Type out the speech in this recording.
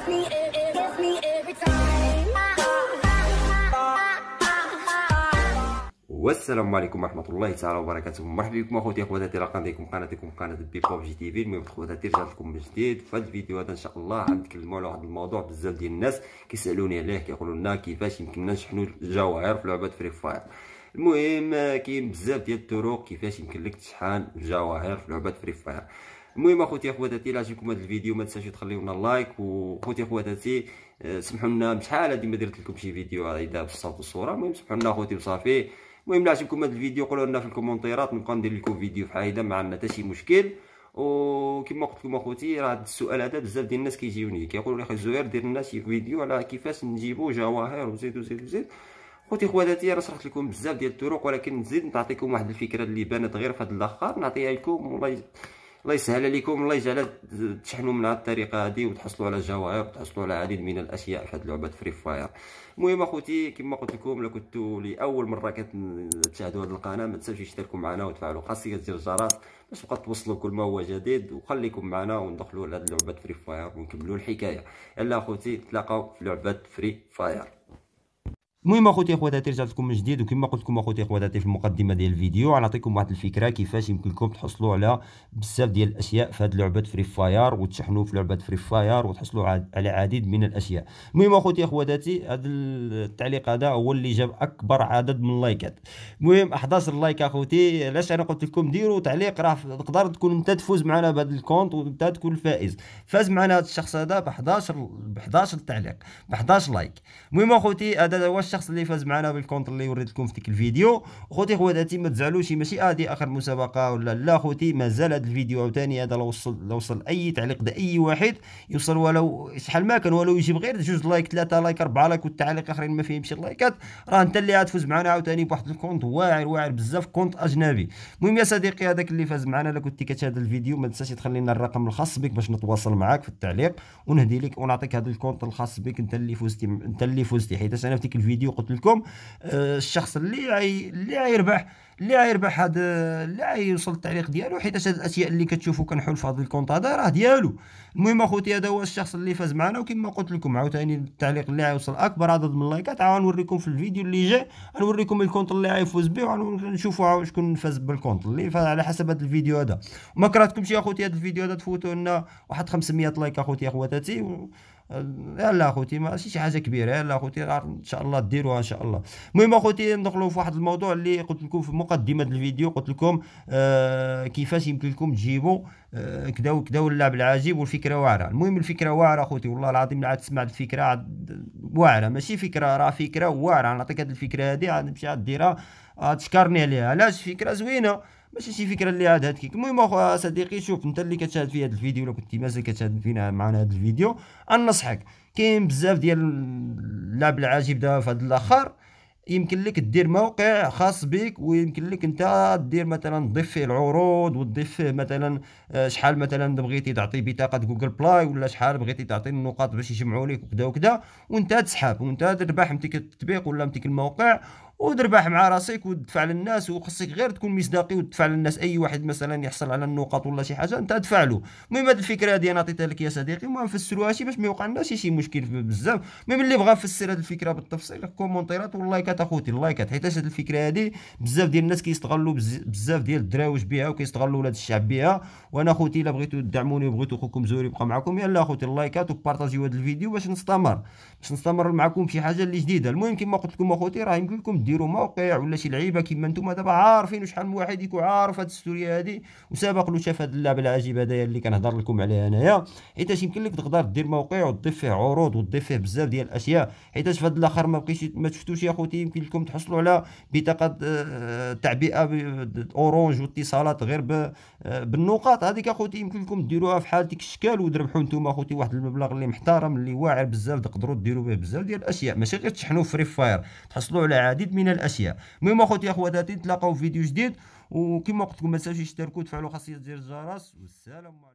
السلام والسلام عليكم ورحمه الله تعالى وبركاته مرحبا بكم اخوتي اخواتي راه قناتكم قناه بي بوب جي تي في المهم اخواتي رجعت لكم من جديد في هذا الفيديو هذا ان شاء الله غنتكلموا على واحد الموضوع بزاف ديال الناس كيسالوني عليه كيقولوا لنا كيفاش يمكننا نشحنوا الجواهر في لعبه فري فاير المهم آه، كاين بزاف ديال الطرق كيفاش يمكن لك تشحن الجواهر في لعبه فري فاير المهم اخوتي اخواتاتي الى عجبكم هذا الفيديو ما تنساوش تخليونا لايك وخوتي اخواتاتي آه، سمحوا لنا بشحال هذه ما درت لكم شي فيديو اذا بالصوت والصوره المهم سمحوا لنا اخوتي وصافي المهم الى عجبكم هذا الفيديو قولوا لنا في الكومونتيرات نبقى ندير لكم فيديو فحال هذا ما عندنا حتى شي مشكل وكما قلت لكم اخوتي راه هذا السؤال هذا بزاف ديال الناس كيجيوني كيقولوا لي اخي زهير دير لنا شي فيديو على كيفاش نجيبوا جواهر وزيد وزيد وزيد خوتي خواتاتي راه شرحت لكم بزاف ديال الطرق ولكن نزيد نعطيكم واحد الفكره اللي بانت غير في هذا الاخر نعطيها لكم والله الله يسهل عليكم الله يجعل تشحنوا من هذه الطريقه هذه وتحصلوا على جواهر وتحصلوا على عديد من الاشياء في هذه لعبه فري فاير المهم اخوتي كما قلت لكم الا كنتوا لاول مره كتشاهدوا هذه القناه ما تنساوش تشتركوا معنا وتفعلوا خاصيه زر الجرس باش تبقى توصلوا كل ما هو جديد وخليكم معنا وندخلوا لهذه لعبه فري فاير ونكملوا الحكايه يلا اخوتي تلاقاو في لعبه فري فاير المهم اخوتي اخواتاتي رجعت لكم من جديد وكما قلت لكم اخوتي اخواتاتي في المقدمه ديال الفيديو نعطيكم واحد الفكره كيفاش يمكن لكم تحصلوا على بزاف ديال الاشياء في هذه لعبه فري فاير وتشحنوا في لعبه فري فاير وتحصلوا على عديد من الاشياء المهم اخوتي اخواتاتي هذا التعليق هذا هو اللي جاب اكبر عدد من اللايكات المهم 11 لايك اخوتي علاش انا قلت لكم ديروا تعليق راه تقدر تكون انت تفوز معنا بهذا الكونت وانت تكون الفائز فاز معنا هذا الشخص هذا ب 11 ب 11 تعليق ب 11 لايك المهم اخوتي هذا هو الشخص اللي فاز معنا بالكونتر اللي وريت لكم في ديك الفيديو خوتي خواتاتي ما تزعلوش ماشي هذه آه اخر مسابقه ولا لا خوتي مازال هذا الفيديو عاوتاني هذا لو وصل لو وصل اي تعليق لاي واحد يوصل ولو شحال ما كان ولو يجيب غير جوج لايك ثلاثه لايك اربعه لايك والتعليق اخرين ما فيهمش اللايكات راه انت اللي غتفوز معنا عاوتاني بواحد الكونت واعر واعر بزاف كونت اجنبي المهم يا صديقي هذاك اللي فاز معنا لو كنتي كتشاهد الفيديو ما تنساش تخلي لنا الرقم الخاص بك باش نتواصل معاك في التعليق ونهدي لك ونعطيك هذا الكونت الخاص بك انت اللي فزتي انت اللي فزتي حيت انا في ديك الفيديو الفيديو قلت لكم آه، الشخص اللي عي... اللي غيربح اللي غيربح هذا اللي غيوصل التعليق ديالو حيت هاد الاشياء اللي كتشوفوا كنحول في هذا الكونت هذا راه ديالو المهم اخوتي هذا هو الشخص اللي فاز معنا وكما قلت لكم عاوتاني التعليق اللي غيوصل اكبر عدد من اللايكات عاود نوريكم في الفيديو اللي جاي غنوريكم الكونت اللي غيفوز به وغنشوفوا شكون فاز بالكونت اللي فاز على حسب هذا الفيديو هذا وما كرهتكمش يا اخوتي هذا الفيديو هذا تفوتوا لنا واحد 500 لايك اخوتي اخواتاتي لا اخوتي ماشي شي حاجه كبيره لا اخوتي ان شاء الله ديروها ان شاء الله المهم اخوتي ندخلوا في واحد الموضوع اللي قلت لكم في مقدمه الفيديو قلت لكم آه كيفاش يمكن لكم تجيبوا آه كدا وكدا اللعب العجيب والفكره واعره المهم الفكره واعره اخوتي والله العظيم عاد تسمع الفكره واعره ماشي فكره راه فكره واعره نعطيك هذه الفكره هذه عاد نمشي عاد ديرها تشكرني عليها علاش فكره زوينه ماشي شي فكره اللي عاد هادكيك المهم اخويا صديقي شوف انت اللي كتشاهد في هذا الفيديو ولا كنتي مازال كتشاهد فينا معنا هذا الفيديو انصحك كاين بزاف ديال اللعب العجيب دابا في هذا الاخر يمكن لك دير موقع خاص بك ويمكن لك انت دير مثلا تضيف فيه العروض وتضيف فيه مثلا آه، شحال مثلا بغيتي تعطي بطاقه جوجل بلاي ولا شحال بغيتي تعطي النقاط باش يجمعوا لك وكذا وكذا وانت تسحب وانت تربح متيك التطبيق ولا متيك الموقع ودرباح مع راسك ودفع للناس وخصك غير تكون مصداقي وتدفع للناس اي واحد مثلا يحصل على النقاط ولا شي حاجه انت ادفع له المهم هذه الفكره هذه انا عطيتها لك يا صديقي وما نفسروهاش باش ما يوقع لنا شي مشكل بزاف المهم اللي بغى يفسر هذه الفكره بالتفصيل الكومونتيرات واللايكات اخوتي اللايكات حيتاش هذه الفكره هذه بزاف ديال الناس كيستغلوا بزاف ديال الدراوج بها وكيستغلوا ولاد الشعب بها وانا اخوتي الا بغيتوا تدعموني وبغيتوا اخوكم زوري يبقى معكم يلا اخوتي اللايكات وبارطاجيو هذا الفيديو باش نستمر باش نستمر معكم شي حاجه اللي جديده المهم كما قلت لكم اخوتي راه يمكن لكم ديروا موقع ولا شي لعيبه كيما نتوما دابا عارفين شحال من واحد يكون عارف هاد السوريه هادي وسابق له شاف هاد اللعبه العجيب هذايا اللي كنهضر لكم عليها انايا حيتاش يمكن لك تقدر دير موقع وتضيف فيه عروض وتضيف فيه بزاف ديال الاشياء حيتاش في هاد الاخر ما بقيتش ما شفتوش يا خوتي يمكن لكم تحصلوا على بطاقه آه، تعبئه اورونج واتصالات غير آه، بالنقاط هذيك اخوتي يمكن لكم ديروها في حال ديك الشكل وتربحوا نتوما اخوتي واحد المبلغ اللي محترم اللي واعر بزاف تقدروا ديروا به بزاف ديال الاشياء ماشي غير تشحنوا فري فاير تحصلوا على عديد من من الاشياء المهم اخوتي اخواتي نتلاقاو في فيديو جديد وكما قلت لكم ما تنساوش تشتركوا وتفعلوا خاصيه زر الجرس والسلام عليكم